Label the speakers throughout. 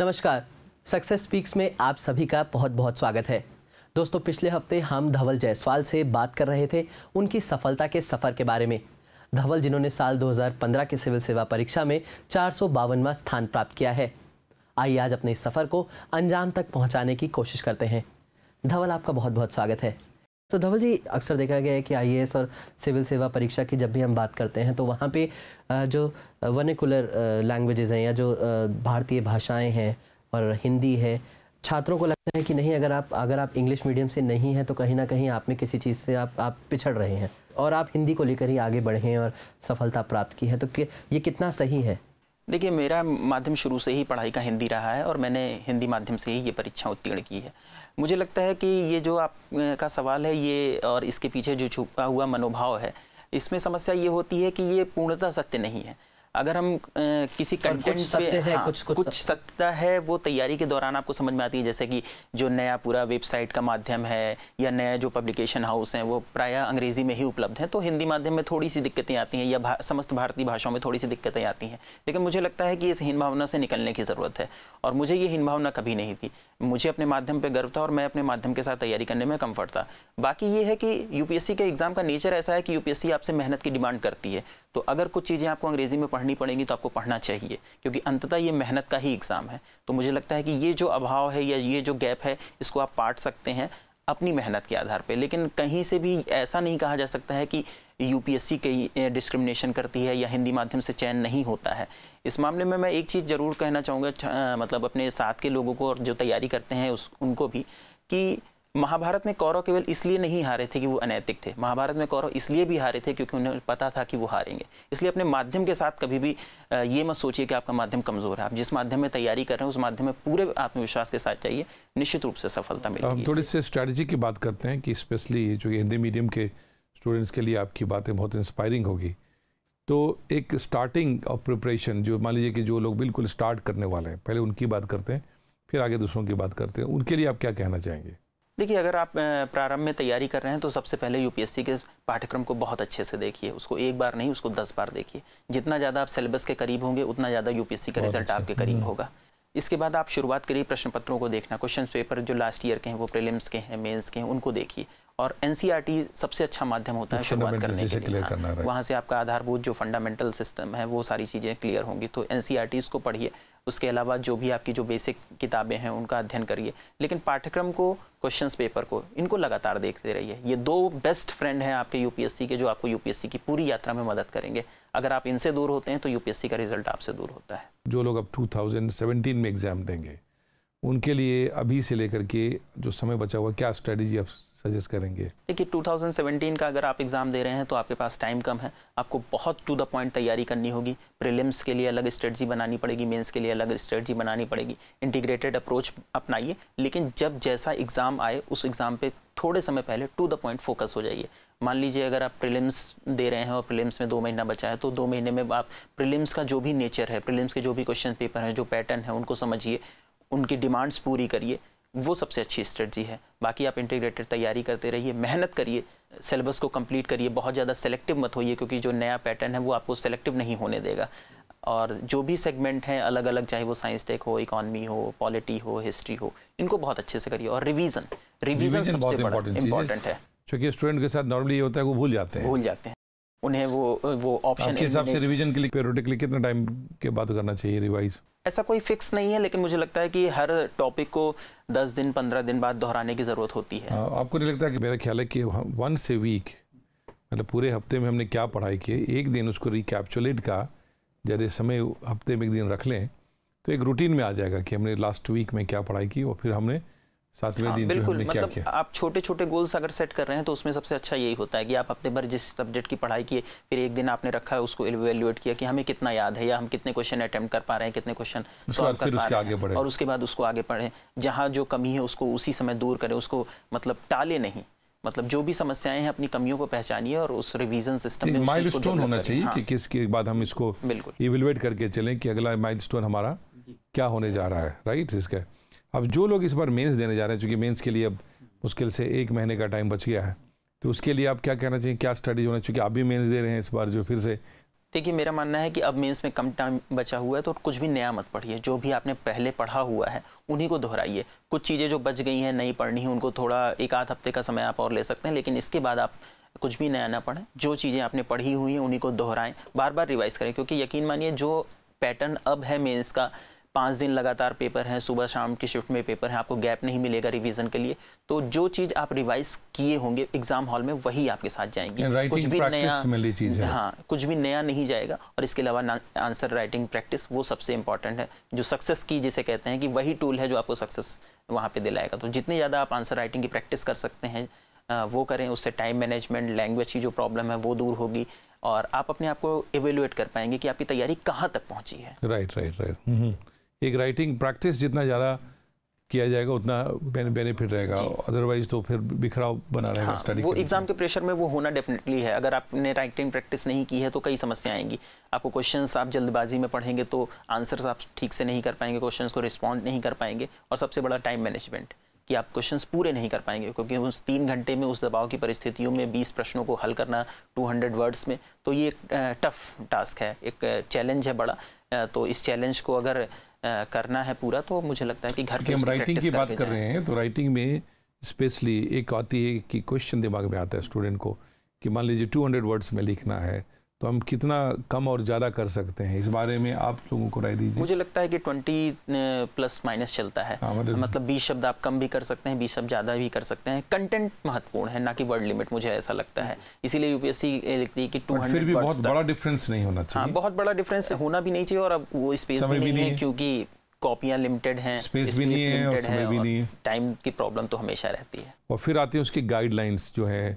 Speaker 1: नमस्कार success speaks में आप सभी का बहुत बहुत स्वागत है दोस्तों पिछले हफ्ते हम धवल जायसवाल से बात कर रहे थे उनकी सफलता के सफ़र के बारे में धवल जिन्होंने साल 2015 की सिविल सेवा परीक्षा में चार स्थान प्राप्त किया है आइए आज अपने इस सफ़र को अंजाम तक पहुंचाने की कोशिश करते हैं धवल आपका बहुत बहुत स्वागत है तो धवल जी अक्सर देखा गया है कि आई और सिविल सेवा परीक्षा की जब भी हम बात करते हैं तो वहाँ पे जो वनिकुलर लैंग्वेजेस हैं या जो भारतीय भाषाएं हैं और हिंदी है छात्रों को लगता है कि नहीं अगर आप अगर आप इंग्लिश मीडियम से नहीं हैं तो कहीं ना कहीं आप में किसी चीज़ से आप आप पिछड़ रहे हैं और आप हिंदी को लेकर ही आगे बढ़े हैं और सफलता प्राप्त की है तो कि, ये कितना सही है
Speaker 2: देखिए मेरा माध्यम शुरू से ही पढ़ाई का हिंदी रहा है और मैंने हिंदी माध्यम से ही ये परीक्षा उत्तीर्ण की है मुझे लगता है कि ये जो आप का सवाल है ये और इसके पीछे जो छुपा हुआ मनोभाव है इसमें समस्या ये होती है कि ये पूर्णतः सत्य नहीं है अगर हम किसी कंटेंट पे है, हाँ, कुछ कुछ, कुछ सत्ता है वो तैयारी के दौरान आपको समझ में आती है जैसे कि जो नया पूरा वेबसाइट का माध्यम है या नया जो पब्लिकेशन हाउस है वो प्रायः अंग्रेजी में ही उपलब्ध है तो हिंदी माध्यम में थोड़ी सी दिक्कतें आती हैं या समस्त भारतीय भाषाओं में थोड़ी सी दिक्कतें आती हैं लेकिन मुझे लगता है कि इस हीन भावना से निकलने की ज़रूरत है और मुझे ये हीन भावना कभी नहीं थी मुझे अपने माध्यम पर गर्व था और मैं अपने माध्यम के साथ तैयारी करने में कम्फर्ट था बाकी ये है कि यूपीएससी के एग्ज़ाम का नेचर ऐसा है कि यूपीएससी आपसे मेहनत की डिमांड करती है तो अगर कुछ चीज़ें आपको अंग्रेज़ी में पढ़नी पड़ेंगी तो आपको पढ़ना चाहिए क्योंकि अंततः ये मेहनत का ही एग्ज़ाम है तो मुझे लगता है कि ये जो अभाव है या ये जो गैप है इसको आप पाट सकते हैं अपनी मेहनत के आधार पर लेकिन कहीं से भी ऐसा नहीं कहा जा सकता है कि यूपीएससी कई डिस्क्रिमिनेशन करती है या हिंदी माध्यम से चयन नहीं होता है इस मामले में मैं एक चीज़ ज़रूर कहना चाहूँगा मतलब अपने साथ के लोगों को और जो तैयारी करते हैं उस उनको भी कि महाभारत में कौरव केवल इसलिए नहीं हारे थे कि वो अनैतिक थे महाभारत में कौरव इसलिए भी हारे थे क्योंकि उन्हें पता था कि वो हारेंगे इसलिए अपने माध्यम के साथ कभी भी ये मत सोचिए कि आपका माध्यम कमजोर है आप जिस माध्यम में तैयारी कर रहे हैं उस माध्यम में पूरे आत्मविश्वास के साथ चाहिए निश्चित रूप से सफलता मिलेगी
Speaker 3: हम थोड़ी सी स्ट्रैटेजी की बात करते हैं कि स्पेशली जो हिंदी मीडियम के स्टूडेंट्स के लिए आपकी बातें बहुत इंस्पायरिंग होगी तो एक स्टार्टिंग ऑफ प्रिपरेशन जो मान लीजिए कि जो लोग बिल्कुल स्टार्ट करने वाले हैं पहले उनकी बात करते हैं फिर आगे दूसरों की बात करते हैं उनके लिए आप क्या कहना चाहेंगे
Speaker 2: देखिए अगर आप प्रारंभ में तैयारी कर रहे हैं तो सबसे पहले यूपीएससी के पाठ्यक्रम को बहुत अच्छे से देखिए उसको एक बार नहीं उसको दस बार देखिए जितना ज़्यादा आप सिलेबस के करीब होंगे उतना ज़्यादा यूपीएससी का रिजल्ट आपके करीब हम्म। होगा इसके बाद आप शुरुआत करिए प्रश्न पत्रों को देखना क्वेश्चन पेपर जो लास्ट ईयर के हैं वो प्रिलिम्स के हैं मेन्स के हैं उनको देखिए और एन e सबसे अच्छा माध्यम होता है शुरुआत करने के लिए वहाँ से आपका आधारभूत जो फंडामेंटल सिस्टम है वो सारी चीज़ें क्लियर होंगी तो एन e को पढ़िए उसके अलावा जो भी आपकी जो बेसिक किताबें हैं उनका अध्ययन करिए लेकिन पाठ्यक्रम को क्वेश्चंस पेपर को इनको लगातार देखते रहिए ये दो बेस्ट फ्रेंड हैं आपके यूपीएससी के जो आपको यूपीएससी की पूरी यात्रा में मदद करेंगे अगर आप इनसे दूर होते हैं तो यूपीएससी का रिजल्ट आपसे दूर होता है
Speaker 3: जो लोग अब 2017 में एग्ज़ाम देंगे उनके लिए अभी से लेकर के जो समय बचा हुआ क्या स्ट्रेटेजी आप सजेस्ट करेंगे
Speaker 2: देखिए 2017 का अगर आप एग्ज़ाम दे रहे हैं तो आपके पास टाइम कम है आपको बहुत टू द पॉइंट तैयारी करनी होगी प्रीलिम्स के लिए अलग स्ट्रेटजी बनानी पड़ेगी मेंस के लिए अलग स्ट्रेटजी बनानी पड़ेगी इंटीग्रेटेड अप्रोच अपनाइए लेकिन जब जैसा एग्ज़ाम आए उस एग्ज़ाम पे थोड़े समय पहले टू द पॉइंट फोकस हो जाइए मान लीजिए अगर आप प्रिलिम्स दे रहे हैं और प्रिलिम्स में दो महीना बचा है तो दो महीने में आप प्रिलिम्स का जो भी नेचर है प्रिलिम्स के जो भी क्वेश्चन पेपर हैं जो पैटर्न है उनको समझिए उनकी डिमांड्स पूरी करिए वो सबसे अच्छी स्ट्रेटजी है बाकी आप इंटीग्रेटेड तैयारी करते रहिए मेहनत करिए सिलेबस को कंप्लीट करिए बहुत ज़्यादा सेलेक्टिव मत होइए क्योंकि जो नया पैटर्न है वो आपको सेलेक्टिव नहीं होने देगा और जो भी सेगमेंट हैं अलग अलग चाहे वो साइंस टेक हो इकॉनमी हो पॉलिटी हो हिस्ट्री हो इनको बहुत अच्छे से करिए और रिवीजन रिवीजन सबसे इंपॉर्टेंट है क्योंकि
Speaker 3: स्टूडेंट के साथ नॉर्मली होता है वो भूल जाते
Speaker 2: हैं भूल जाते हैं उन्हें वो वो ऑप्शन के हिसाब से
Speaker 3: रिवीजन के लिए पेरियोडिकली कितने टाइम के बाद करना चाहिए रिवाइज
Speaker 2: ऐसा कोई फिक्स नहीं है लेकिन मुझे लगता है कि हर टॉपिक को 10 दिन 15 दिन बाद दोहराने की ज़रूरत होती है
Speaker 3: आ, हाँ, आपको नहीं लगता है कि मेरा ख्याल है कि वन ए वीक मतलब पूरे हफ्ते में हमने क्या पढ़ाई की एक दिन उसको रिकैप्चुलेट का जैसे समय हफ्ते में एक दिन रख लें तो एक रूटीन में आ जाएगा कि हमने लास्ट वीक में क्या पढ़ाई की और फिर हमने सातवें हाँ, दिन बिल्कुल मतलब क्या
Speaker 2: आप छोटे छोटे गोल्स अगर सेट कर रहे हैं तो उसमें सबसे अच्छा यही होता है कि आप अपने भर जिस सब्जेक्ट की पढ़ाई किए फिर एक दिन आपने रखा है उसको एवेल्युएट किया कि हमें कितना याद है या हम कितने क्वेश्चन अटेम्प्ट कर पा रहे हैं कितने क्वेश्चन सॉल्व कर पा रहे हैं और उसके बाद उसको आगे पढ़ें जहाँ जो कमी है उसको उसी समय दूर करें उसको मतलब टाले नहीं मतलब जो भी समस्याएं हैं अपनी कमियों को पहचानिए और उस रिवीजन सिस्टम में माइल स्टोन होना चाहिए कि हाँ।
Speaker 3: किसके बाद हम इसको बिल्कुल इवेलुएट करके चलें कि अगला माइल स्टोन हमारा क्या होने जा रहा है राइट इसका अब जो लोग इस बार मेंस देने जा रहे हैं चूँकि मेंस के लिए अब मुश्किल से एक महीने का टाइम बच गया है तो उसके लिए आप क्या कहना चाहिए क्या स्टडीज होना चूँकि आप भी मेंस दे रहे हैं इस बार जो फिर से
Speaker 2: देखिए मेरा मानना है कि अब मेंस में कम टाइम बचा हुआ है तो कुछ भी नया मत पढ़िए जो भी आपने पहले पढ़ा हुआ है उन्हीं को दोहराइए कुछ चीज़ें जो बच गई हैं नहीं पढ़नी है उनको थोड़ा एक आध हफ्ते का समय आप और ले सकते हैं लेकिन इसके बाद आप कुछ भी नया ना पढ़ें जो चीज़ें आपने पढ़ी हुई हैं उन्हीं को दोहराएं बार बार रिवाइज़ करें क्योंकि यकीन मानिए जो पैटर्न अब है मेन्स का पाँच दिन लगातार पेपर है सुबह शाम की शिफ्ट में पेपर है आपको गैप नहीं मिलेगा रिवीजन के लिए तो जो चीज़ आप रिवाइज किए होंगे एग्जाम हॉल में वही आपके साथ जाएंगी कुछ भी नया चीज़ है। हाँ कुछ भी नया नहीं जाएगा और इसके अलावा आंसर राइटिंग प्रैक्टिस वो सबसे इंपॉर्टेंट है जो सक्सेस की जिसे कहते हैं कि वही टूल है जो आपको सक्सेस वहाँ पर दिलाएगा तो जितने ज़्यादा आप आंसर राइटिंग की प्रैक्टिस कर सकते हैं वो करें उससे टाइम मैनेजमेंट लैंग्वेज की जो प्रॉब्लम है वो दूर होगी और आप अपने आप को एवेलुएट कर पाएंगे कि आपकी तैयारी कहाँ तक पहुँची है
Speaker 3: राइट राइट राइट एक राइटिंग प्रैक्टिस जितना ज़्यादा किया जाएगा उतना बेनिफिट रहेगा अदरवाइज तो फिर बिखराव बना रहेगा हाँ, स्टडी वो
Speaker 2: एग्जाम के प्रेशर में वो होना डेफिनेटली है अगर आपने राइटिंग प्रैक्टिस नहीं की है तो कई समस्याएं आएंगी आपको क्वेश्चंस आप जल्दबाजी में पढ़ेंगे तो आंसर्स आप ठीक से नहीं कर पाएंगे क्वेश्चंस को रिस्पॉन्ड नहीं कर पाएंगे और सबसे बड़ा टाइम मैनेजमेंट कि आप क्वेश्चंस पूरे नहीं कर पाएंगे क्योंकि उस तीन घंटे में उस दबाव की परिस्थितियों में 20 प्रश्नों को हल करना 200 वर्ड्स में तो ये एक टफ टास्क है एक चैलेंज है बड़ा तो इस चैलेंज को अगर करना है पूरा तो मुझे लगता है कि घर की हम राइटिंग की बात कर रहे हैं तो
Speaker 3: राइटिंग में स्पेशली एक आती है कि क्वेश्चन दिमाग में आता है स्टूडेंट को कि मान लीजिए 200 वर्ड्स में लिखना है तो हम कितना कम और ज़्यादा कर सकते हैं इस बारे में आप लोगों को राय
Speaker 2: दीजिए मुझे लगता है कि ट्वेंटी प्लस माइनस चलता है आ, हाँ, मतलब, मतलब बीस शब्द आप कम भी कर सकते हैं बीस शब्द ज़्यादा भी कर सकते हैं कंटेंट महत्वपूर्ण है ना कि वर्ड लिमिट मुझे ऐसा लगता है इसीलिए यूपीएससी लिखती है कि टू फिर भी बहुत बड़ा
Speaker 3: डिफरेंस नहीं होना चाहिए हाँ
Speaker 2: बहुत बड़ा डिफरेंस होना भी नहीं चाहिए और अब वो स्पेस भी नहीं है क्योंकि कॉपियाँ लिमिटेड हैं स्पेस भी नहीं है टाइम की प्रॉब्लम तो हमेशा रहती है
Speaker 3: और फिर आती है उसकी गाइडलाइंस जो है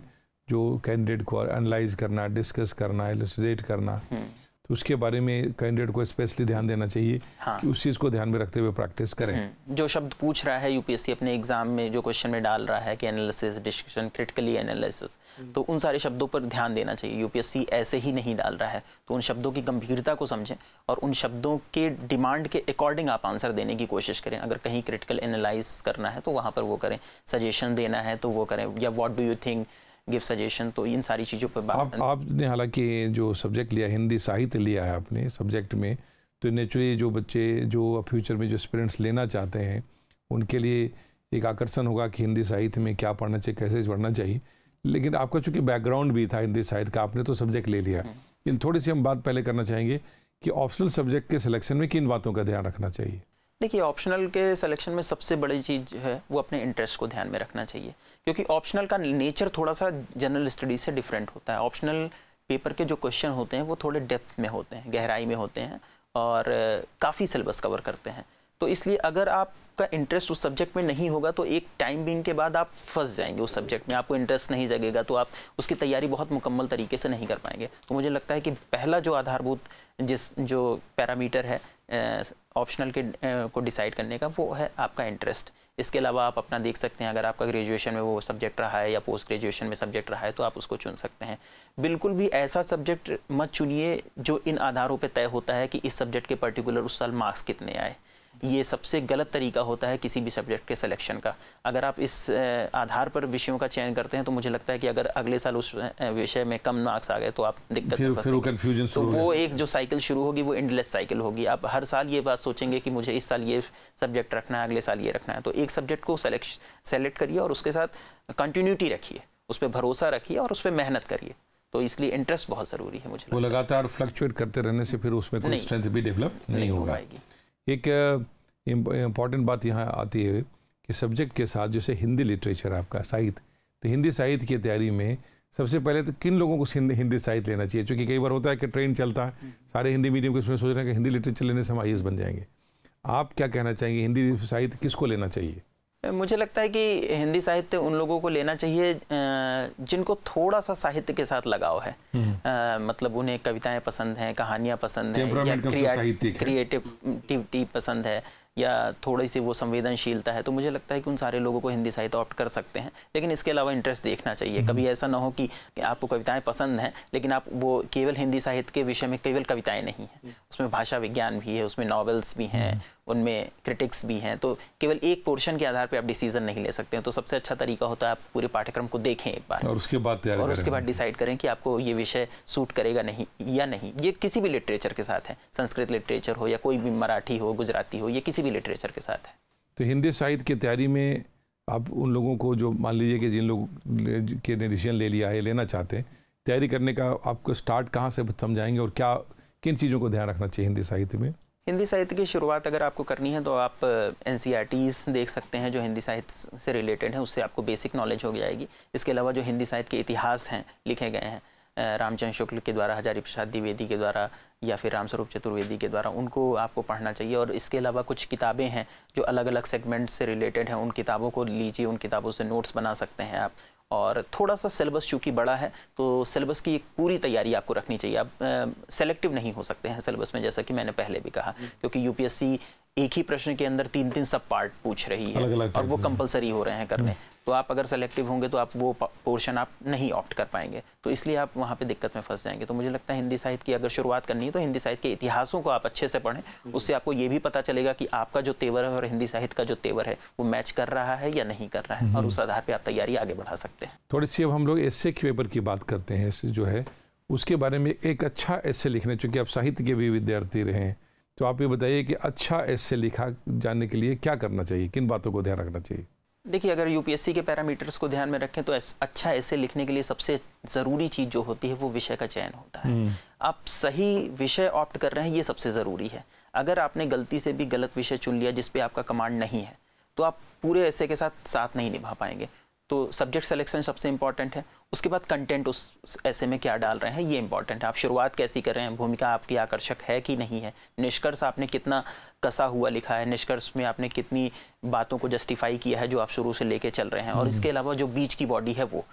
Speaker 3: जो कैंडिडेट को एनालाइज करना डिस्कस करना एलिसिडेट करना हम्म। तो उसके बारे में कैंडिडेट को स्पेशली ध्यान देना चाहिए हाँ। कि उस चीज़ को ध्यान में रखते हुए प्रैक्टिस करें हम्म।
Speaker 2: जो शब्द पूछ रहा है यूपीएससी अपने एग्जाम में जो क्वेश्चन में डाल रहा है कि एनालिसिस डिस्कशन क्रिटिकली एनालिसिस तो उन सारे शब्दों पर ध्यान देना चाहिए यूपीएससी ऐसे ही नहीं डाल रहा है तो उन शब्दों की गंभीरता को समझें और उन शब्दों के डिमांड के अकॉर्डिंग आप आंसर देने की कोशिश करें अगर कहीं क्रिटिकल एनालाइज करना है तो वहाँ पर वो करें सजेशन देना है तो वो करें या what do you think give suggestion तो इन सारी चीज़ों पर आप,
Speaker 3: आपने हालांकि जो सब्जेक्ट लिया हिंदी साहित्य लिया है आपने सब्जेक्ट में तो नेचुरली जो बच्चे जो फ्यूचर में जो स्टूडेंट्स लेना चाहते हैं उनके लिए एक आकर्षण होगा कि हिंदी साहित्य में क्या पढ़ना चाहिए कैसे पढ़ना चाहिए लेकिन आपका चूंकि बैकग्राउंड भी था हिंदी साहित्य का आपने तो सब्जेक्ट ले लिया हम्म। लेकिन थोड़ी सी हम बात पहले करना चाहेंगे कि ऑप्शनल सब्जेक्ट के सिलेक्शन में किन बातों का ध्यान रखना चाहिए
Speaker 2: देखिए ऑप्शनल के सिलेक्शन में सबसे बड़ी चीज़ है वो अपने इंटरेस्ट को ध्यान में रखना चाहिए क्योंकि ऑप्शनल का नेचर थोड़ा सा जनरल स्टडीज से डिफरेंट होता है ऑप्शनल पेपर के जो क्वेश्चन होते हैं वो थोड़े डेप्थ में होते हैं गहराई में होते हैं और काफ़ी सिलेबस कवर करते हैं तो इसलिए अगर आप आपका इंटरेस्ट उस सब्जेक्ट में नहीं होगा तो एक टाइम बिंग के बाद आप फंस जाएंगे उस सब्जेक्ट में आपको इंटरेस्ट नहीं जगेगा तो आप उसकी तैयारी बहुत मुकम्मल तरीके से नहीं कर पाएंगे तो मुझे लगता है कि पहला जो आधारभूत जिस जो पैरामीटर है ऑप्शनल के को डिसाइड करने का वो है आपका इंटरेस्ट इसके अलावा आप अपना देख सकते हैं अगर आपका ग्रेजुएशन में वो सब्जेक्ट रहा है या पोस्ट ग्रेजुएशन में सब्जेक्ट रहा है तो आप उसको चुन सकते हैं बिल्कुल भी ऐसा सब्जेक्ट मत चुनिए जो इन आधारों पर तय होता है कि इस सब्जेक्ट के पर्टिकुलर उस साल मार्क्स कितने आए ये सबसे गलत तरीका होता है किसी भी सब्जेक्ट के सिलेक्शन का अगर आप इस आधार पर विषयों का चयन करते हैं तो मुझे लगता है कि अगर अगले साल उस विषय में कम मार्क्स आ गए तो आप दिक्कत फिर, फिर
Speaker 3: कन्फ्यूजन तो वो
Speaker 2: एक जो साइकिल शुरू होगी वो इंडलेस साइकिल होगी आप हर साल ये बात सोचेंगे कि मुझे इस साल ये सब्जेक्ट रखना है अगले साल ये रखना है तो एक सब्जेक्ट को सेलेक्ट सेलेक्ट करिए और उसके साथ कंटिन्यूटी रखिए उस पर भरोसा रखिए और उस पर मेहनत करिए तो इसलिए इंटरेस्ट बहुत ज़रूरी है मुझे
Speaker 3: वो लगातार फ्लक्चुएट करते रहने से फिर उसमें कोई स्ट्रेंथ भी डेवलप नहीं हो पाएगी एक इम्पॉर्टेंट uh, बात यहाँ आती है कि सब्जेक्ट के साथ जैसे हिंदी लिटरेचर आपका साहित्य तो हिंदी साहित्य की तैयारी में सबसे पहले तो किन लोगों को हिंदी हिंदी साहित्य लेना चाहिए क्योंकि कई बार होता है कि ट्रेन चलता है हम्म। सारे हिंदी मीडियम के उसमें सोच रहे हैं कि हिंदी लिटरेचर लेने से हम बन जाएंगे आप क्या कहना चाहेंगे हिंदी साहित्य किसको लेना चाहिए
Speaker 2: मुझे लगता है कि हिंदी साहित्य उन लोगों को लेना चाहिए जिनको थोड़ा सा साहित्य के साथ लगाव है आ, हम्म। मतलब उन्हें कविताएं पसंद हैं कहानियां पसंद हैं या क्रिएटिविटी पसंद है या थोड़ी सी वो संवेदनशीलता है तो मुझे लगता है कि उन सारे लोगों को हिंदी साहित्य ऑप्ट कर सकते हैं लेकिन इसके अलावा इंटरेस्ट देखना चाहिए हम्म। कभी ऐसा ना हो कि आपको कविताएं पसंद हैं लेकिन आप वो केवल हिंदी साहित्य के विषय में केवल कविताएं नहीं हैं हम्म। उसमें भाषा विज्ञान भी है उसमें नॉवेल्स भी हैं उनमें क्रिटिक्स भी हैं तो केवल एक पोर्शन के आधार पर आप डिसीजन नहीं ले सकते हैं तो सबसे अच्छा तरीका होता है आप पूरे पाठ्यक्रम को देखें एक बार
Speaker 3: और उसके बाद और उसके बाद
Speaker 2: डिसाइड करें कि आपको ये विषय सूट करेगा नहीं या नहीं ये किसी भी लिटरेचर के साथ है संस्कृत लिटरेचर हो या कोई भी मराठी हो गुजराती हो ये किसी भी लिटरेचर के साथ है
Speaker 3: तो हिंदी साहित्य की तैयारी में आप उन लोगों को जो मान लीजिए कि जिन लोग के ने डिसीजन ले लिया है लेना चाहते हैं तैयारी करने का आपको स्टार्ट कहाँ से समझाएंगे और क्या किन चीज़ों को ध्यान रखना चाहिए हिंदी साहित्य में
Speaker 2: हिंदी साहित्य की शुरुआत अगर आपको करनी है तो आप एन e देख सकते हैं जो हिंदी साहित्य से रिलेटेड है उससे आपको बेसिक नॉलेज हो जाएगी इसके अलावा जो हिंदी साहित्य के इतिहास हैं लिखे गए हैं रामचंद्र शुक्ल के द्वारा हजारी प्रसाद द्विवेदी के द्वारा या फिर रामस्वरूप चतुर्वेदी के द्वारा उनको आपको पढ़ना चाहिए और इसके अलावा कुछ किताबें हैं जो अलग अलग सेगमेंट से रिलेटेड हैं उन किताबों को लीजिए उन किताबों से नोट्स बना सकते हैं आप और थोड़ा सा सिलेबस चूँकि बड़ा है तो सिलेबस की एक पूरी तैयारी आपको रखनी चाहिए आप सेलेक्टिव नहीं हो सकते हैं सिलेबस में जैसा कि मैंने पहले भी कहा हम्म। क्योंकि यूपीएससी एक ही प्रश्न के अंदर तीन तीन सब पार्ट पूछ रही है और वो कंपलसरी हो रहे हैं करने हम्म। तो आप अगर सेलेक्टिव होंगे तो आप वो पोर्शन आप नहीं ऑप्ट कर पाएंगे तो इसलिए आप वहाँ पे दिक्कत में फंस जाएंगे तो मुझे लगता है हिंदी साहित्य की अगर शुरुआत करनी है तो हिंदी साहित्य के इतिहासों को आप अच्छे से पढ़ें हम्म। उससे आपको ये भी पता चलेगा कि आपका जो तेवर है और हिंदी साहित्य का जो तेवर है वो मैच कर रहा है या नहीं कर रहा है और हम्म। उस आधार पर आप तैयारी आगे बढ़ा सकते हैं
Speaker 3: थोड़ी सी अब हम लोग ऐसे के पेपर की बात करते हैं जो है उसके बारे में एक अच्छा ऐसे लिखना चूँकि आप साहित्य के भी विद्यार्थी रहे हैं तो आप ये बताइए कि अच्छा ऐसे लिखा जाने के लिए क्या करना चाहिए किन बातों को ध्यान रखना चाहिए
Speaker 2: देखिए अगर यूपीएससी के पैरामीटर्स को ध्यान में रखें तो अच्छा ऐसे लिखने के लिए सबसे ज़रूरी चीज़ जो होती है वो विषय का चयन होता है हम्म। आप सही विषय ऑप्ट कर रहे हैं ये सबसे ज़रूरी है अगर आपने गलती से भी गलत विषय चुन लिया जिसपे आपका कमांड नहीं है तो आप पूरे ऐसे के साथ साथ नहीं निभा पाएंगे तो सब्जेक्ट सेलेक्शन सबसे इम्पॉर्टेंट है उसके बाद कंटेंट उस ऐसे में क्या डाल रहे हैं ये इंपॉर्टेंट है आप शुरुआत कैसी कर रहे हैं भूमिका आपकी आकर्षक है कि नहीं है निष्कर्ष आपने कितना कसा हुआ लिखा है निष्कर्ष में आपने कितनी बातों को जस्टिफाई किया है जो आप शुरू से लेके चल रहे हैं और हम्म। इसके अलावा जो बीच की बॉडी है वो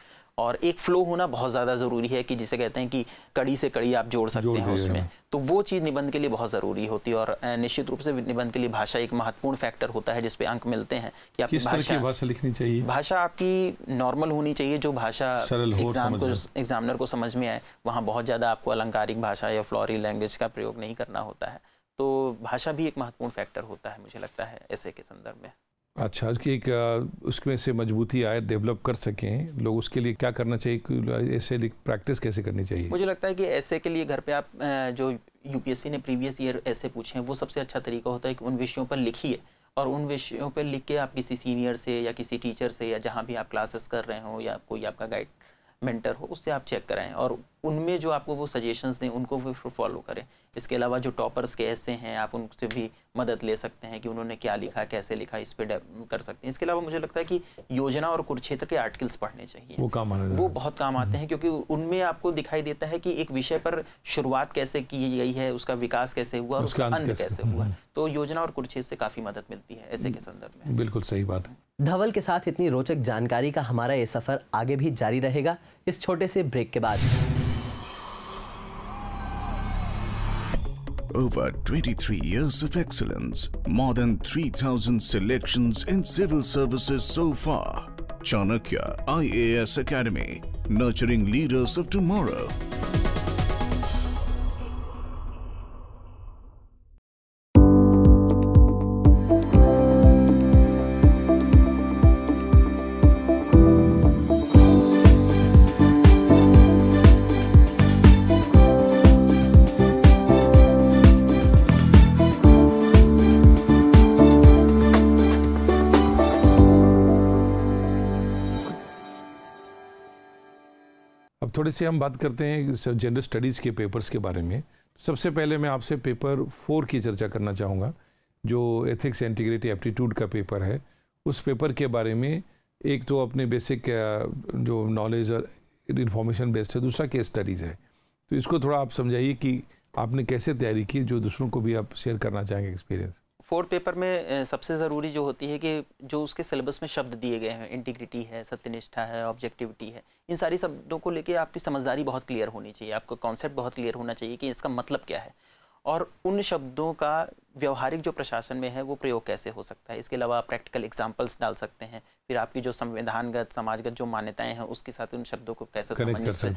Speaker 2: और एक फ्लो होना बहुत ज़्यादा ज़रूरी है कि जिसे कहते हैं कि कड़ी से कड़ी आप जोड़ सकते हैं उसमें तो वो चीज़ निबंध के लिए बहुत ज़रूरी होती है और निश्चित रूप से निबंध के लिए भाषा एक महत्वपूर्ण फैक्टर होता है जिसपे अंक मिलते हैं कि आपकी भाषा
Speaker 3: भाषा लिखनी चाहिए
Speaker 2: भाषा आपकी नॉर्मल होनी चाहिए जो भाषा एग्जाम को एग्जामिनर को समझ में आए वहाँ बहुत ज़्यादा आपको अलंकारिक भाषा या फ्लोरी लैंग्वेज का प्रयोग नहीं करना होता है तो भाषा भी एक महत्वपूर्ण फैक्टर होता है मुझे लगता है ऐसे के संदर्भ में
Speaker 3: अच्छा कि उसमें से मजबूती आए डेवलप कर सकें लोग उसके लिए क्या करना चाहिए ऐसे प्रैक्टिस कैसे करनी चाहिए
Speaker 2: मुझे लगता है कि ऐसे के लिए घर पे आप जो यूपीएससी ने प्रीवियस ईयर ऐसे पूछे हैं वो सबसे अच्छा तरीका होता है कि उन विषयों पर लिखिए और उन विषयों पर लिख के आप किसी सीनियर से या किसी टीचर से या जहाँ भी आप क्लासेस कर रहे हो या कोई आपका गाइड मेंटर हो उससे आप चेक कराएं और उनमें जो आपको वो सजेशंस दें उनको फिर फॉलो करें इसके अलावा जो टॉपर्स के ऐसे हैं आप उनसे भी मदद ले सकते हैं कि उन्होंने क्या लिखा कैसे लिखा इस पर कर सकते हैं इसके अलावा मुझे लगता है कि योजना और कुरुक्षेत्र के आर्टिकल्स पढ़ने चाहिए
Speaker 3: वो काम वो
Speaker 2: बहुत काम आते हैं क्योंकि उनमें आपको दिखाई देता है कि एक विषय पर शुरुआत कैसे की गई है उसका विकास कैसे हुआ उसका अंत कैसे हुआ तो योजना और कुरुक्षेत्र से काफ़ी मदद मिलती है ऐसे के संदर्भ
Speaker 1: में बिल्कुल सही बात है धवल के साथ इतनी रोचक जानकारी का हमारा ये सफ़र आगे भी जारी रहेगा इस छोटे से ब्रेक के बाद
Speaker 2: over 23 years of excellence, more than 3,000 selections in civil services so far. Chanakya IAS Academy, nurturing leaders of tomorrow.
Speaker 3: थोड़े से हम बात करते हैं जनरल स्टडीज़ के पेपर्स के बारे में सबसे पहले मैं आपसे पेपर फोर की चर्चा करना चाहूँगा जो एथिक्स इंटीग्रिटी एप्टीट्यूड का पेपर है उस पेपर के बारे में एक तो अपने बेसिक जो नॉलेज और इन्फॉर्मेशन बेस्ड है दूसरा केस स्टडीज़ है तो इसको थोड़ा आप समझाइए कि आपने कैसे तैयारी की जो दूसरों को भी आप शेयर करना चाहेंगे एक्सपीरियंस
Speaker 2: फोर्थ पेपर में सबसे ज़रूरी जो होती है कि जो उसके सिलेबस में शब्द दिए गए हैं इंटीग्रिटी है सत्यनिष्ठा है ऑब्जेक्टिविटी है इन सारी शब्दों को लेके आपकी समझदारी बहुत क्लियर होनी चाहिए आपका कॉन्सेप्ट बहुत क्लियर होना चाहिए कि इसका मतलब क्या है और उन शब्दों का व्यवहारिक जो प्रशासन में है वो प्रयोग कैसे हो सकता है इसके अलावा प्रैक्टिकल एग्जाम्पल्स डाल सकते हैं फिर आपकी जो संविधानगत समाजगत जो मान्यताएं हैं उसके साथ उन शब्दों को कैसे समझ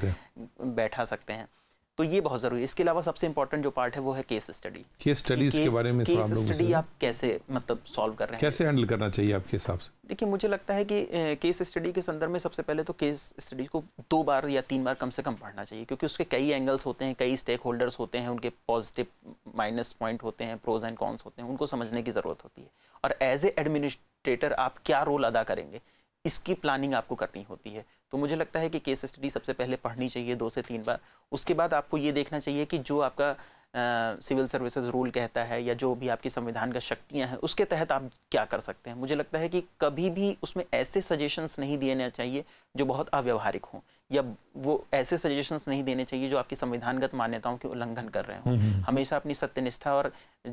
Speaker 2: बैठा सकते हैं तो ये बहुत जरूरी है इसके अलावा सबसे इंपॉर्टेंट जो पार्ट है वो है केस स्टडी
Speaker 3: केस स्टडीज के बारे में केस स्टडी आप
Speaker 2: कैसे मतलब सॉल्व कर रहे हैं कैसे हैंडल करना चाहिए आपके हिसाब से देखिए मुझे लगता है कि केस स्टडी के संदर्भ में सबसे पहले तो केस स्टडी को दो बार या तीन बार कम से कम पढ़ना चाहिए क्योंकि उसके कई एंगल्स होते हैं कई स्टेक होल्डर्स होते हैं उनके पॉजिटिव माइनस पॉइंट होते हैं प्रोज एंड कॉन्स होते हैं उनको समझने की ज़रूरत होती है और एज ए एडमिनिस्ट्रेटर आप क्या रोल अदा करेंगे इसकी प्लानिंग आपको करनी होती है तो मुझे लगता है कि केस स्टडी सबसे पहले पढ़नी चाहिए दो से तीन बार उसके बाद आपको ये देखना चाहिए कि जो आपका सिविल सर्विसेज रूल कहता है या जो भी आपकी संविधान का शक्तियां हैं उसके तहत आप क्या कर सकते हैं मुझे लगता है कि कभी भी उसमें ऐसे सजेशंस नहीं दिए चाहिए जो बहुत अव्यवहारिक हों या वो ऐसे सजेशन नहीं देने चाहिए जो आपकी संविधानगत मान्यताओं के उल्लंघन कर रहे हो हमेशा अपनी सत्यनिष्ठा और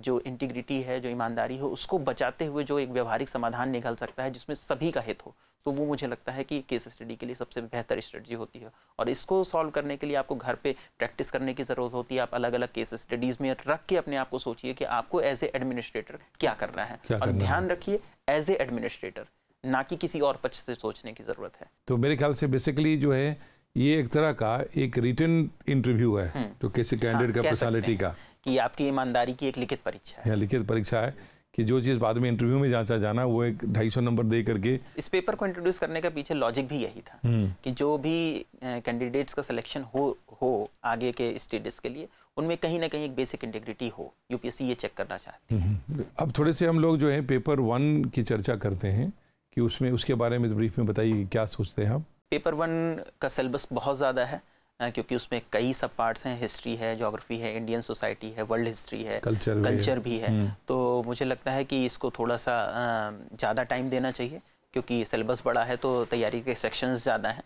Speaker 2: जो इंटीग्रिटी है जो ईमानदारी हो उसको बचाते हुए जो एक व्यवहारिक समाधान निकल सकता है जिसमें सभी का हित हो तो वो मुझे लगता है कि केस स्टडी के लिए सबसे बेहतर स्ट्रेटजी होती है और इसको सॉल्व करने के लिए आपको घर पे प्रैक्टिस करने की ज़रूरत होती है आप अलग अलग केस स्टडीज़ में रख के अपने आप को सोचिए कि आपको एज ए एडमिनिस्ट्रेटर क्या करना है क्या और ध्यान रखिए एज ए एडमिनिस्ट्रेटर ना कि किसी और पक्ष से सोचने की ज़रूरत है
Speaker 3: तो मेरे ख्याल से बेसिकली जो है ये एक तरह का एक रिटर्न इंटरव्यू है तो किसी कैंडिडेट हाँ, का पर्सनालिटी का
Speaker 2: कि आपकी ईमानदारी की एक लिखित परीक्षा
Speaker 3: है हाँ, लिखित परीक्षा है कि जो चीज़ बाद में इंटरव्यू में जांचा जाना वो एक ढाई सौ नंबर दे करके
Speaker 2: इस पेपर को इंट्रोड्यूस करने का पीछे लॉजिक भी यही था हम्म। कि जो भी कैंडिडेट्स का सिलेक्शन हो हो आगे के स्टेटस के लिए उनमें कहीं ना कहीं एक बेसिक इंटीग्रिटी हो यूपीएससी ये चेक करना चाहती है
Speaker 3: हम्म। अब थोड़े से हम लोग जो है पेपर वन की चर्चा करते हैं कि उसमें उसके बारे में ब्रीफ में बताइए क्या सोचते हैं हम
Speaker 2: पेपर वन का सिलेबस बहुत ज़्यादा है क्योंकि उसमें कई सब पार्ट्स हैं हिस्ट्री है जोग्राफी है इंडियन सोसाइटी है वर्ल्ड हिस्ट्री है कल्चर कल्चर भी है, भी हम्म। है। तो मुझे लगता है कि इसको थोड़ा सा ज़्यादा टाइम देना चाहिए क्योंकि सिलेबस बड़ा है तो तैयारी के सेक्शंस ज़्यादा हैं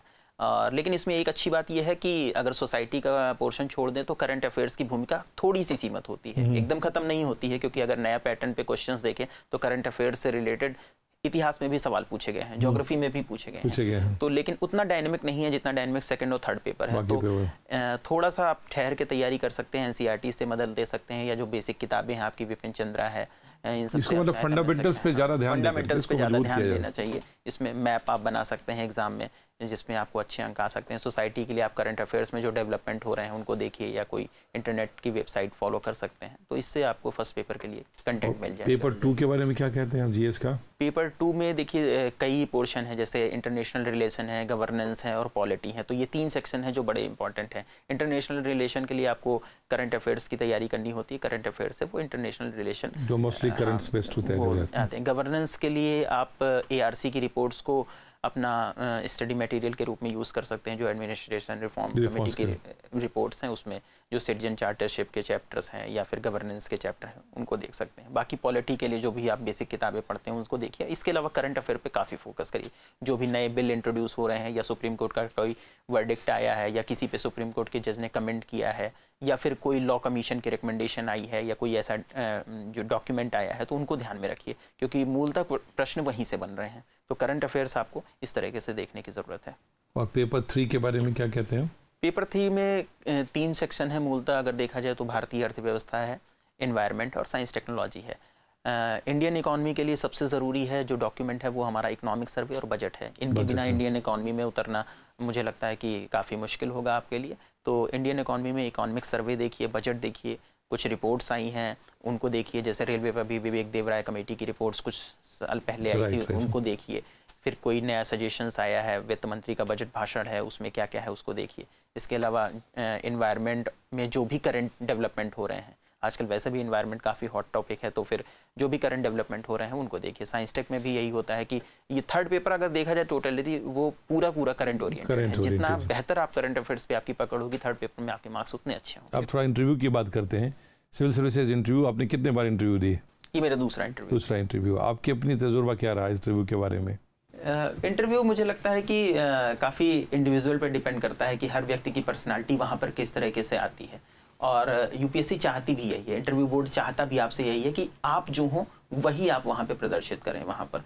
Speaker 2: और लेकिन इसमें एक अच्छी बात यह है कि अगर सोसाइटी का पोर्शन छोड़ दें तो करंट अफेयर्स की भूमिका थोड़ी सी सीमित होती है हम्म। एकदम खत्म नहीं होती है क्योंकि अगर नया पैटर्न पे क्वेश्चंस देखें तो करंट अफेयर्स से रिलेटेड इतिहास में भी सवाल पूछे गए हैं ज्योग्राफी में भी पूछे गए हैं।, हैं तो लेकिन उतना डायनेमिक नहीं है जितना डायनेमिक सेकंड और थर्ड पेपर है तो थोड़ा सा आप ठहर के तैयारी कर सकते हैं एनसीईआरटी से मदद दे सकते हैं या जो बेसिक किताबें हैं आपकी विपिन चंद्रा है इसको मतलब फंडामेंटल्स अच्छा पे ज्यादा ध्यान देना चाहिए इसमें मैप आप बना सकते हैं एग्जाम में जिसमें आपको अच्छे अंक आ सकते हैं सोसाइटी के लिए आप करंट अफेयर्स में जो डेवलपमेंट हो रहे हैं उनको देखिए या कोई इंटरनेट की वेबसाइट फॉलो कर सकते हैं तो इससे आपको फर्स्ट पेपर के लिए कंटेंट मिल जाएगा पेपर
Speaker 3: टू के बारे में क्या कहते हैं जीएस का
Speaker 2: पेपर टू में देखिए कई पोर्शन है जैसे इंटरनेशनल रिलेशन है गवर्नेंस है और पॉलिटी है तो ये तीन सेक्शन है जो बड़े इंपॉर्टेंट है इंटरनेशनल रिलेशन के लिए आपको करंट अफेयर्स की तैयारी करनी होती है करंट अफेयर्स है वो इंटरनेशनल रिलेशन जो मोस्टली करंट
Speaker 3: बेस्ड होते हैं
Speaker 2: गवर्नेंस के लिए आप ए की रिपोर्ट्स को अपना स्टडी मटेरियल के रूप में यूज़ कर सकते हैं जो एडमिनिस्ट्रेशन रिफॉर्म कमेटी की रिपोर्ट्स हैं उसमें जो सिटीजन चार्टरशिप के चैप्टर्स हैं या फिर गवर्नेंस के चैप्टर हैं उनको देख सकते हैं बाकी पॉलिटी के लिए जो भी आप बेसिक किताबें पढ़ते हैं उनको देखिए इसके अलावा करंट अफेयर पर काफ़ी फोकस करिए जो भी नए बिल इंट्रोड्यूस हो रहे हैं या सुप्रीम कोर्ट का कोई वर्डिक्ट आया है या किसी पर सुप्रीम कोर्ट के जज ने कमेंट किया है या फिर कोई लॉ कमीशन की रिकमेंडेशन आई है या कोई ऐसा जो डॉक्यूमेंट आया है तो उनको ध्यान में रखिए क्योंकि मूलतः प्रश्न वहीं से बन रहे हैं तो करंट अफेयर्स आपको इस तरीके से देखने की ज़रूरत है
Speaker 3: और पेपर थ्री के बारे में क्या कहते हैं
Speaker 2: पेपर थ्री में तीन सेक्शन है मूलतः अगर देखा जाए तो भारतीय अर्थव्यवस्था है इन्वायरमेंट और साइंस टेक्नोलॉजी है इंडियन uh, इकोनॉमी के लिए सबसे ज़रूरी है जो डॉक्यूमेंट है वो हमारा इकोनॉमिक सर्वे और बजट है इनके बिना इंडियन इकोनॉमी में उतरना मुझे लगता है कि काफ़ी मुश्किल होगा आपके लिए तो इंडियन इकोनॉमी में इकोनॉमिक सर्वे देखिए बजट देखिए कुछ रिपोर्ट्स आई हैं उनको देखिए जैसे रेलवे पर भी विवेक देवराय कमेटी की रिपोर्ट्स कुछ साल पहले आई थी उनको देखिए फिर कोई नया सजेशंस आया है वित्त मंत्री का बजट भाषण है उसमें क्या क्या है उसको देखिए इसके अलावा इन्वायरमेंट में जो भी करंट डेवलपमेंट हो रहे हैं आजकल वैसे भी इन्वायरमेंट काफ़ी हॉट टॉपिक है तो फिर जो भी करंट डेवलपमेंट हो रहे हैं उनको देखिए साइंस टेक में भी यही होता है कि ये थर्ड पेपर अगर देखा जाए टोटली वो पूरा पूरा करंट ओरिएंटेड है जितना बेहतर आप करंट अफेयर्स पे आपकी पकड़ होगी थर्ड पेपर में आपके मार्क्स उतने अच्छे होंगे
Speaker 3: आप थोड़ा इंटरव्यू की बात करते हैं सिविल सर्विसेज इंटरव्यू आपने कितने बार इंटरव्यू दिए
Speaker 2: ये मेरा दूसरा इंटरव्यू
Speaker 3: दूसरा इंटरव्यू आपके अपनी तजुर्बा क्या रहा इंटरव्यू के बारे में
Speaker 2: इंटरव्यू uh, मुझे लगता है कि uh, काफ़ी इंडिविजुअल पर डिपेंड करता है कि हर व्यक्ति की पर्सनालिटी वहाँ पर किस तरीके से आती है और यूपीएससी चाहती भी यही है इंटरव्यू बोर्ड चाहता भी आपसे यही है कि आप जो हों वही आप वहाँ पे प्रदर्शित करें वहाँ पर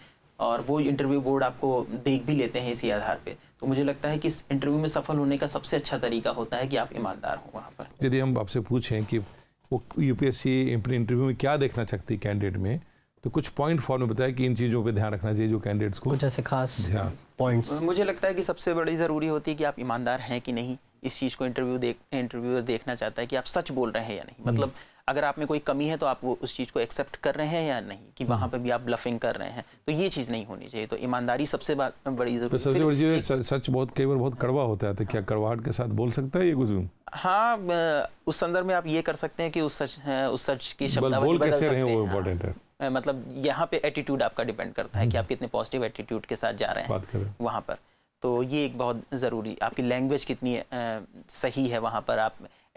Speaker 2: और वो इंटरव्यू बोर्ड आपको देख भी लेते हैं इसी आधार पे तो मुझे लगता है कि इस इंटरव्यू में सफल होने का सबसे अच्छा तरीका होता है कि आप ईमानदार हों वहाँ पर
Speaker 3: यदि हम आपसे पूछें कि वो यूपीएससी इंटरव्यू में क्या देखना चाहती है कैंडिडेट में तो कुछ पॉइंट फॉर्म में बताया कि इन चीज़ों पर ध्यान रखना चाहिए जो कैंडिडेट्स को कुछ ऐसे खास पॉइंट्स
Speaker 2: मुझे लगता है कि सबसे बड़ी ज़रूरी होती है कि आप ईमानदार हैं कि नहीं इस चीज़ को इंटरव्यू देख इंटरव्यूअर देखना चाहता है कि आप सच बोल रहे हैं या नहीं हम्म। मतलब अगर आप में कोई कमी है तो आप वो उस चीज़ को एक्सेप्ट कर रहे हैं या नहीं कि वहाँ हम्म। पे भी आप ब्लफिंग कर रहे हैं तो ये चीज़ नहीं होनी चाहिए तो ईमानदारी सबसे बड़ी तो जरूरी है
Speaker 3: सच बहुत कई बार बहुत कड़वा होता है तो क्या कड़वाहट के साथ बोल सकता है ये कुछ
Speaker 2: हाँ उस संदर्भ में आप ये कर सकते हैं कि उस सच उस सच की शब्द हाँ। मतलब यहाँ पे एटीट्यूड आपका डिपेंड करता है कि हम्म। आप कितने पॉजिटिव एटीट्यूड के साथ जा रहे हैं वहाँ पर तो ये एक बहुत ज़रूरी आपकी लैंग्वेज कितनी आ, सही है वहाँ पर आप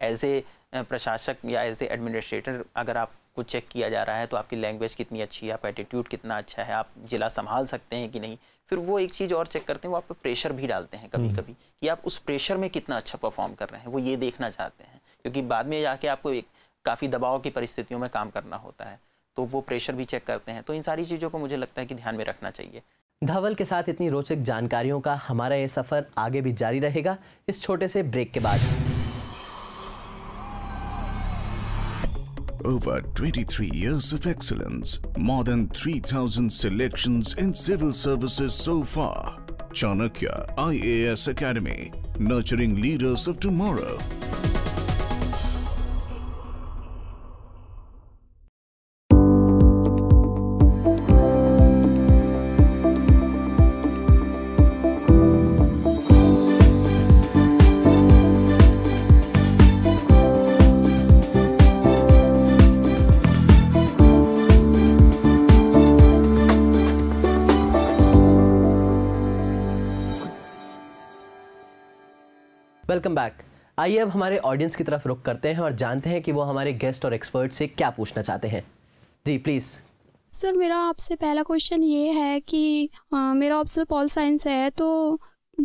Speaker 2: एज ए प्रशासक या एज ए एडमिनिस्ट्रेटर अगर आपको चेक किया जा रहा है तो आपकी लैंग्वेज कितनी अच्छी है आपका एटीट्यूड कितना अच्छा है आप जिला संभाल सकते हैं कि नहीं फिर वो एक चीज़ और चेक करते हैं वो आप पर प्रेशर भी डालते हैं कभी हम्म। कभी कि आप उस प्रेशर में कितना अच्छा परफॉर्म कर रहे हैं वो ये देखना चाहते हैं क्योंकि बाद में जाके आपको एक काफ़ी दबाव की परिस्थितियों में काम करना होता है तो वो प्रेशर भी चेक करते हैं तो इन सारी चीज़ों को मुझे लगता है कि ध्यान में रखना चाहिए
Speaker 1: धवल के साथ इतनी रोचक जानकारियों का हमारा ये सफ़र आगे भी जारी रहेगा इस छोटे से ब्रेक के बाद
Speaker 2: Over 23 years of excellence, more than 3,000 selections in civil services so far. Chanakya IAS Academy, nurturing leaders of tomorrow.
Speaker 1: Welcome back आइए अब हमारे ऑडियंस की तरफ रुख करते हैं और जानते हैं कि वो हमारे गेस्ट और एक्सपर्ट से क्या पूछना चाहते हैं जी प्लीज़ सर मेरा आपसे पहला क्वेश्चन ये है कि आ, मेरा ऑप्शनल पॉल साइंस है तो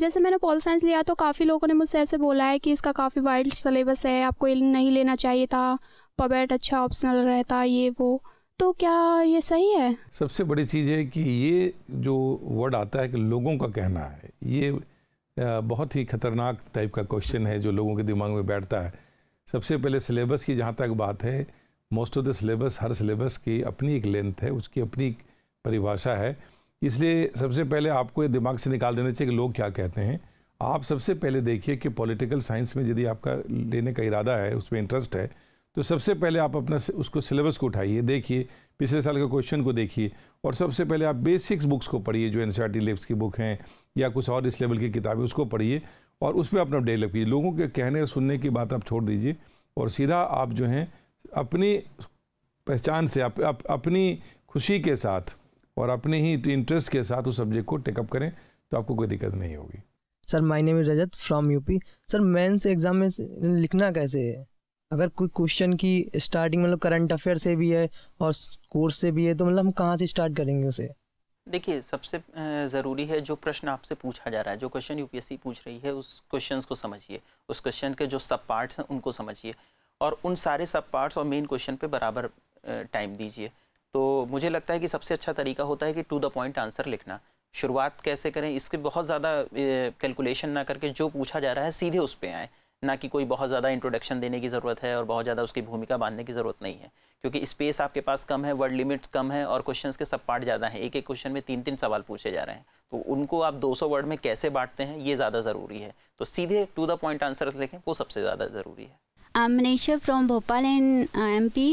Speaker 1: जैसे मैंने पॉल साइंस लिया तो काफ़ी लोगों ने मुझसे ऐसे बोला है कि इसका काफ़ी वाइल्ड सिलेबस है आपको नहीं लेना चाहिए था पबेट अच्छा ऑप्शनल रहता ये वो तो क्या ये सही है
Speaker 3: सबसे बड़ी चीज़ है कि ये जो वर्ड आता है कि लोगों का कहना है ये बहुत ही खतरनाक टाइप का क्वेश्चन है जो लोगों के दिमाग में बैठता है सबसे पहले सिलेबस की जहाँ तक बात है मोस्ट ऑफ द सिलेबस हर सिलेबस की अपनी एक लेंथ है उसकी अपनी परिभाषा है इसलिए सबसे पहले आपको ये दिमाग से निकाल देना चाहिए कि लोग क्या कहते हैं आप सबसे पहले देखिए कि पॉलिटिकल साइंस में यदि आपका लेने का इरादा है उसमें इंटरेस्ट है तो सबसे पहले आप अपना उसको सिलेबस को उठाइए देखिए पिछले साल के क्वेश्चन को देखिए और सबसे पहले आप बेसिक्स बुक्स को पढ़िए जो एन लेब्स की बुक हैं या कुछ और इस लेवल की किताबें उसको पढ़िए और उस पर अपना डेवलप कीजिए लोगों के कहने और सुनने की बात आप छोड़ दीजिए और सीधा आप जो हैं अपनी पहचान से आप, आप अपनी खुशी के साथ और अपने ही इंटरेस्ट के साथ उस सब्जेक्ट को टेकअप करें तो आपको कोई दिक्कत नहीं होगी
Speaker 1: sir my name is Rajat from UP sir mains exam में लिखना कैसे है अगर कोई क्वेश्चन की स्टार्टिंग मतलब करंट अफेयर से भी है और कोर्स से भी है तो मतलब हम कहाँ से स्टार्ट करेंगे उसे
Speaker 2: देखिए सबसे ज़रूरी है जो प्रश्न आपसे पूछा जा रहा है जो क्वेश्चन यूपीएससी पूछ रही है उस क्वेश्चन को समझिए उस क्वेश्चन के जो सब पार्ट्स हैं उनको समझिए और उन सारे सब पार्ट्स और मेन क्वेश्चन पे बराबर टाइम दीजिए तो मुझे लगता है कि सबसे अच्छा तरीका होता है कि टू द पॉइंट आंसर लिखना शुरुआत कैसे करें इसके बहुत ज़्यादा कैलकुलेशन ना करके जो पूछा जा रहा है सीधे उस पर आएँ ना कि कोई बहुत ज़्यादा इंट्रोडक्शन देने की ज़रूरत है और बहुत ज़्यादा उसकी भूमिका बांधने की ज़रूरत नहीं है क्योंकि स्पेस आपके पास कम है वर्ड लिमिट्स कम है और क्वेश्चन के सब पार्ट ज़्यादा हैं एक एक क्वेश्चन में तीन तीन सवाल पूछे जा रहे हैं तो उनको आप 200 वर्ड में कैसे बांटते हैं ये ज़्यादा ज़रूरी है तो सीधे टू द पॉइंट आंसर लिखें वो सबसे ज़्यादा ज़रूरी है
Speaker 1: I'm Manisha from Bhopal and M P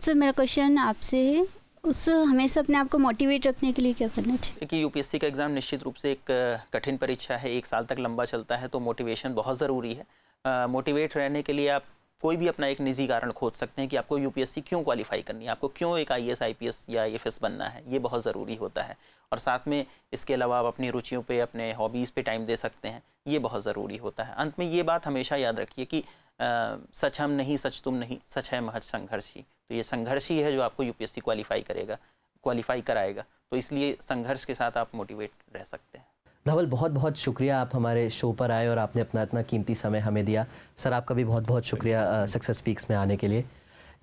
Speaker 1: sir मेरा क्वेश्चन आपसे है उस हमेशा अपने आप को मोटिवेट रखने के लिए क्या करना चाहिए
Speaker 2: कि यूपीएससी का एग्ज़ाम निश्चित रूप से एक कठिन परीक्षा है एक साल तक लंबा चलता है तो मोटिवेशन बहुत ज़रूरी है मोटिवेट रहने के लिए आप कोई भी अपना एक निजी कारण खोज सकते हैं कि आपको यूपीएससी क्यों क्वालिफाई करनी है आपको क्यों एक आईएएस आईपीएस या आईएफएस बनना है ये बहुत ज़रूरी होता है और साथ में इसके अलावा आप अपनी रुचियों पे अपने हॉबीज़ पे टाइम दे सकते हैं ये बहुत ज़रूरी होता है अंत में ये बात हमेशा याद रखिए कि आ, सच हम नहीं सच तुम नहीं सच है महज संघर्ष ही तो ये संघर्ष ही है जो आपको यू पी करेगा क्वालिफाई कराएगा तो इसलिए संघर्ष के साथ आप मोटिवेट रह सकते हैं
Speaker 1: धवल बहुत बहुत शुक्रिया आप हमारे शो पर आए और आपने अपना इतना कीमती समय हमें दिया सर आपका भी बहुत बहुत शुक्रिया सक्सेस स्पीक्स में आने के लिए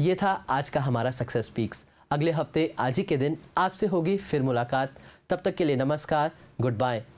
Speaker 1: ये था आज का हमारा सक्सेस स्पीक्स अगले हफ्ते आज ही के दिन आपसे होगी फिर मुलाकात तब तक के लिए नमस्कार गुड बाय